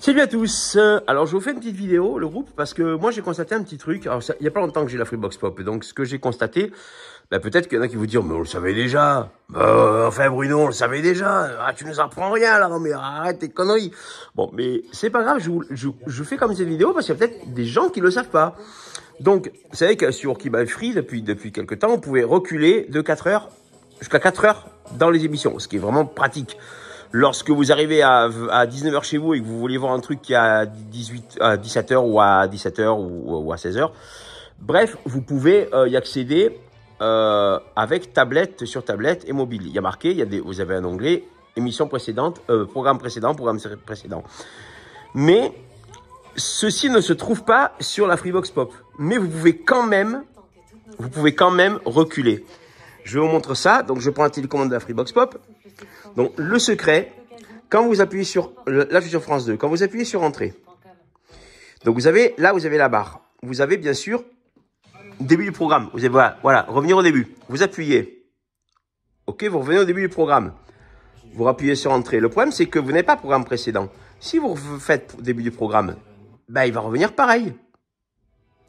Salut à tous euh, Alors je vous fais une petite vidéo, le groupe, parce que moi j'ai constaté un petit truc. Alors il n'y a pas longtemps que j'ai la Freebox Pop, donc ce que j'ai constaté, bah, peut-être qu'il y en a qui vous disent Mais on le savait déjà bah, Enfin Bruno, on le savait déjà ah, Tu nous apprends rien là, mais arrête tes conneries !» Bon, mais c'est pas grave, je, vous, fais comme cette vidéo parce qu'il y a peut-être des gens qui ne le savent pas. Donc, vous savez que sur Kibai Free, depuis, depuis quelques temps, on pouvait reculer de 4 heures jusqu'à 4 heures dans les émissions, ce qui est vraiment pratique lorsque vous arrivez à, 19h chez vous et que vous voulez voir un truc qui à 18, à 17h ou à 17h ou, à 16h. Bref, vous pouvez euh, y accéder euh, avec tablette sur tablette et mobile. Il y a marqué, il y a des, vous avez un onglet émission précédente, euh, programme précédent, programme précédent. Mais ceci ne se trouve pas sur la Freebox Pop. Mais vous pouvez quand même, vous pouvez quand même reculer. Je vous montre ça. Donc, je prends la télécommande de la Freebox Pop. Donc, le secret, quand vous appuyez sur la sur France 2, quand vous appuyez sur Entrée, donc vous avez, là, vous avez la barre. Vous avez, bien sûr, début du programme. Vous avez, voilà, voilà, revenir au début. Vous appuyez. OK, vous revenez au début du programme. Vous appuyez sur Entrée. Le problème, c'est que vous n'avez pas programme précédent. Si vous faites début du programme, ben, il va revenir pareil.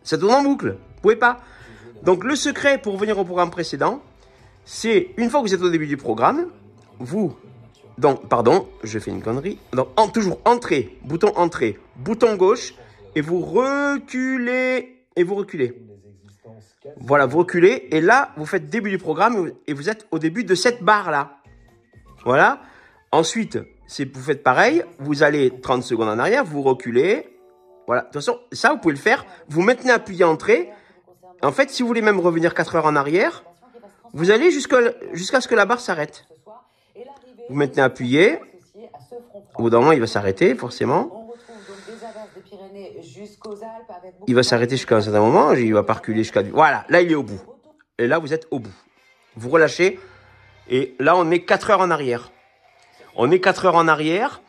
Ça tourne en boucle. Vous pouvez pas. Donc, le secret pour revenir au programme précédent, c'est une fois que vous êtes au début du programme, vous, donc, pardon, je fais une connerie. Donc, toujours entrée, bouton entrée, bouton gauche, et vous reculez, et vous reculez. Voilà, vous reculez, et là, vous faites début du programme, et vous êtes au début de cette barre-là. Voilà. Ensuite, vous faites pareil, vous allez 30 secondes en arrière, vous reculez. Voilà, de toute façon, ça, vous pouvez le faire. Vous maintenez appuyé entrée. En fait, si vous voulez même revenir 4 heures en arrière, vous allez jusqu'à ce que la barre s'arrête. Vous maintenez appuyé. Au bout d'un moment, il va s'arrêter, forcément. Il va s'arrêter jusqu'à un certain moment. Il va pas reculer jusqu'à... Voilà, là, il est au bout. Et là, vous êtes au bout. Vous relâchez. Et là, on est 4 heures en arrière. On est 4 heures en arrière.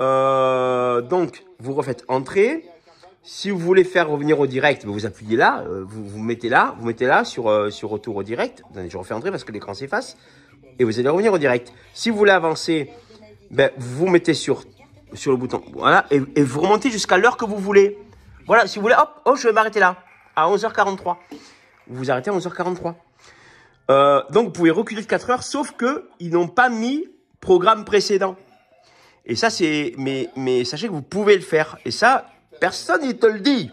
Euh, donc, vous refaites entrer. Si vous voulez faire revenir au direct, bah, vous appuyez là, euh, vous, vous mettez là, vous mettez là sur, euh, sur retour au direct. Je refais entrer parce que l'écran s'efface. Et vous allez revenir au direct. Si vous voulez avancer, ben, vous mettez sur, sur le bouton. Voilà, et, vous remontez jusqu'à l'heure que vous voulez. Voilà, si vous voulez, hop, oh, je vais m'arrêter là, à 11h43. Vous vous arrêtez à 11h43. Euh, donc, vous pouvez reculer de 4 heures, sauf que ils n'ont pas mis programme précédent. Et ça, c'est, mais, mais sachez que vous pouvez le faire. Et ça, Personne ne te le dit.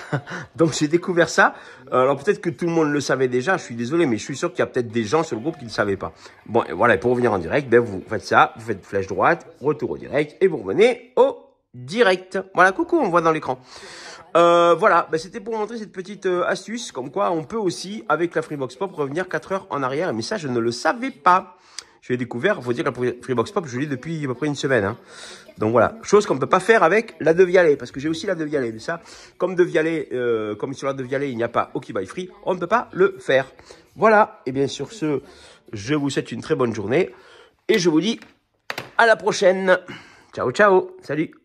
Donc j'ai découvert ça. Alors peut-être que tout le monde le savait déjà, je suis désolé, mais je suis sûr qu'il y a peut-être des gens sur le groupe qui ne le savaient pas. Bon, et voilà, pour revenir en direct, ben vous faites ça, vous faites flèche droite, retour au direct, et vous revenez au direct. Voilà, coucou, on voit dans l'écran. Euh, voilà, ben, c'était pour montrer cette petite euh, astuce, comme quoi on peut aussi, avec la Freebox Pop, revenir 4 heures en arrière, mais ça je ne le savais pas. Je l'ai découvert, il faut dire que la Freebox Pop, je l'ai depuis à peu près une semaine. Hein. Donc voilà, chose qu'on ne peut pas faire avec la de parce que j'ai aussi la de Mais ça, comme de euh, comme sur la de il n'y a pas OK Free, on ne peut pas le faire. Voilà, et bien sur ce, je vous souhaite une très bonne journée, et je vous dis à la prochaine. Ciao, ciao, salut